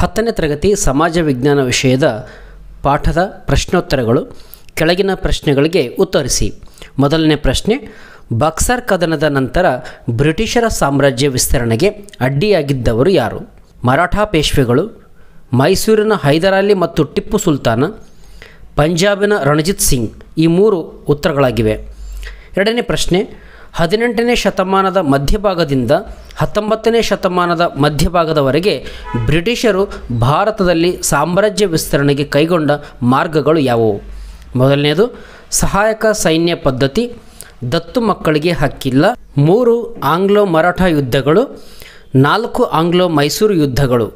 ಹತ್ತನೇ ತರಗತಿ ಸಮಾಜ ವಿಜ್ಞಾನ ವಿಷಯದ ಪಾಠದ ಪ್ರಶ್ನೋತ್ತರಗಳು ಕೆಳಗಿನ ಪ್ರಶ್ನೆಗಳಿಗೆ ಉತ್ತರಿಸಿ ಮೊದಲನೇ ಪ್ರಶ್ನೆ ಬಕ್ಸರ್ ಕದನದ ನಂತರ ಬ್ರಿಟಿಷರ ಸಾಮ್ರಾಜ್ಯ ವಿಸ್ತರಣೆಗೆ ಅಡ್ಡಿಯಾಗಿದ್ದವರು ಯಾರು ಮರಾಠಾ ಪೇಶ್ವೆಗಳು ಮೈಸೂರಿನ ಹೈದರಾಲಿ ಮತ್ತು ಟಿಪ್ಪು ಸುಲ್ತಾನ ಪಂಜಾಬಿನ ರಣಜಿತ್ ಸಿಂಗ್ ಈ ಮೂರು ಉತ್ತರಗಳಾಗಿವೆ ಎರಡನೇ ಪ್ರಶ್ನೆ ಹದಿನೆಂಟನೇ ಶತಮಾನದ ಮಧ್ಯಭಾಗದಿಂದ ಹತ್ತೊಂಬತ್ತನೇ ಶತಮಾನದ ಮಧ್ಯಭಾಗದವರೆಗೆ ಬ್ರಿಟಿಷರು ಭಾರತದಲ್ಲಿ ಸಾಮ್ರಾಜ್ಯ ವಿಸ್ತರಣೆಗೆ ಕೈಗೊಂಡ ಮಾರ್ಗಗಳು ಯಾವುವು ಮೊದಲನೆಯದು ಸಹಾಯಕ ಸೈನ್ಯ ಪದ್ಧತಿ ದತ್ತು ಮಕ್ಕಳಿಗೆ ಹಕ್ಕಿಲ್ಲ ಮೂರು ಆಂಗ್ಲೋ ಮರಾಠ ಯುದ್ಧಗಳು ನಾಲ್ಕು ಆಂಗ್ಲೋ ಮೈಸೂರು ಯುದ್ಧಗಳು